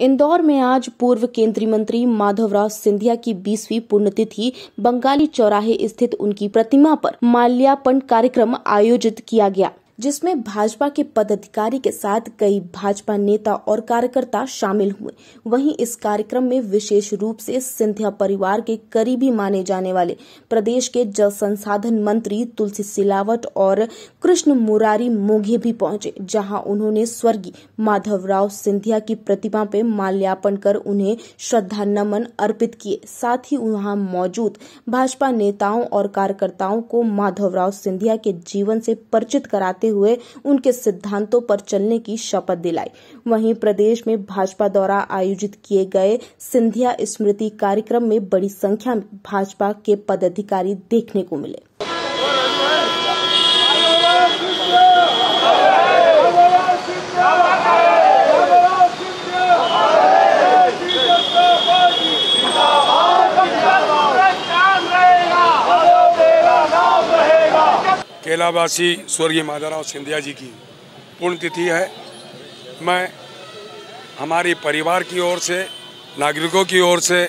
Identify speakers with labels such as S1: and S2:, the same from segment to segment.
S1: इंदौर में आज पूर्व केंद्रीय मंत्री माधवराव सिंधिया की बीसवीं पुण्यतिथि बंगाली चौराहे स्थित उनकी प्रतिमा पर माल्यार्पण कार्यक्रम आयोजित किया गया जिसमें भाजपा के पदाधिकारी के साथ कई भाजपा नेता और कार्यकर्ता शामिल हुए वहीं इस कार्यक्रम में विशेष रूप से सिंधिया परिवार के करीबी माने जाने वाले प्रदेश के जल संसाधन मंत्री तुलसी सिलावट और कृष्ण मुरारी मोघे भी पहुंचे जहां उन्होंने स्वर्गीय माधवराव सिंधिया की प्रतिमा पे माल्यार्पण कर उन्हें श्रद्धा नमन अर्पित किए साथ ही वहां मौजूद भाजपा नेताओं और कार्यकर्ताओं को माधवराव सिंधिया के जीवन से परिचित कराते करते हुए उनके सिद्धांतों पर चलने की शपथ दिलाई वहीं प्रदेश में भाजपा द्वारा आयोजित किए गए सिंधिया स्मृति कार्यक्रम में बड़ी संख्या में भाजपा के पदाधिकारी देखने को मिले
S2: केलावासी स्वर्गीय माधवराव सिंधिया जी की पुण्यतिथि है मैं हमारे परिवार की ओर से नागरिकों की ओर से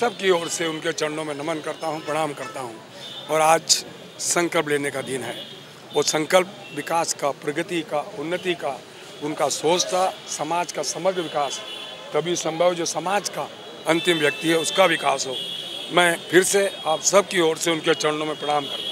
S2: सबकी ओर से उनके चरणों में नमन करता हूँ प्रणाम करता हूँ और आज संकल्प लेने का दिन है वो संकल्प विकास का प्रगति का उन्नति का उनका सोच था समाज का समग्र विकास तभी संभव जो समाज का अंतिम व्यक्ति है उसका विकास हो मैं फिर से आप सबकी ओर से उनके चरणों में प्रणाम करता हूँ